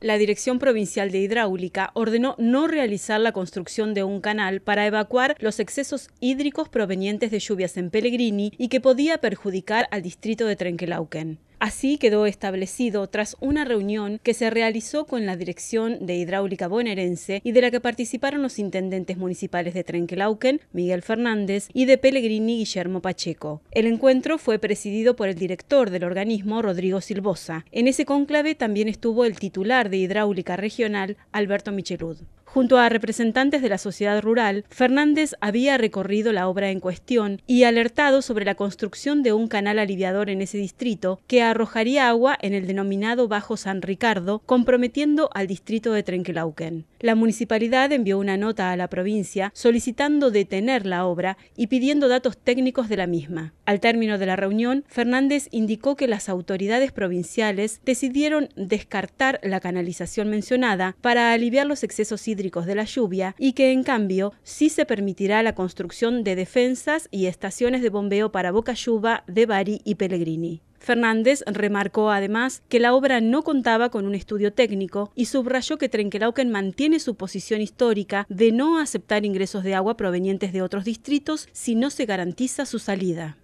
la Dirección Provincial de Hidráulica ordenó no realizar la construcción de un canal para evacuar los excesos hídricos provenientes de lluvias en Pellegrini y que podía perjudicar al distrito de Trenquelauquen. Así quedó establecido tras una reunión que se realizó con la Dirección de Hidráulica Bonaerense y de la que participaron los intendentes municipales de Trenquelauquen, Miguel Fernández, y de Pellegrini, Guillermo Pacheco. El encuentro fue presidido por el director del organismo, Rodrigo Silbosa. En ese conclave también estuvo el titular de Hidráulica Regional, Alberto Michelud. Junto a representantes de la sociedad rural, Fernández había recorrido la obra en cuestión y alertado sobre la construcción de un canal aliviador en ese distrito que arrojaría agua en el denominado Bajo San Ricardo, comprometiendo al distrito de Trenquelauquen. La municipalidad envió una nota a la provincia solicitando detener la obra y pidiendo datos técnicos de la misma. Al término de la reunión, Fernández indicó que las autoridades provinciales decidieron descartar la canalización mencionada para aliviar los excesos hídricos de la lluvia y que en cambio sí se permitirá la construcción de defensas y estaciones de bombeo para Boca De Bari y Pellegrini. Fernández remarcó además que la obra no contaba con un estudio técnico y subrayó que Trenquelauquen mantiene su posición histórica de no aceptar ingresos de agua provenientes de otros distritos si no se garantiza su salida.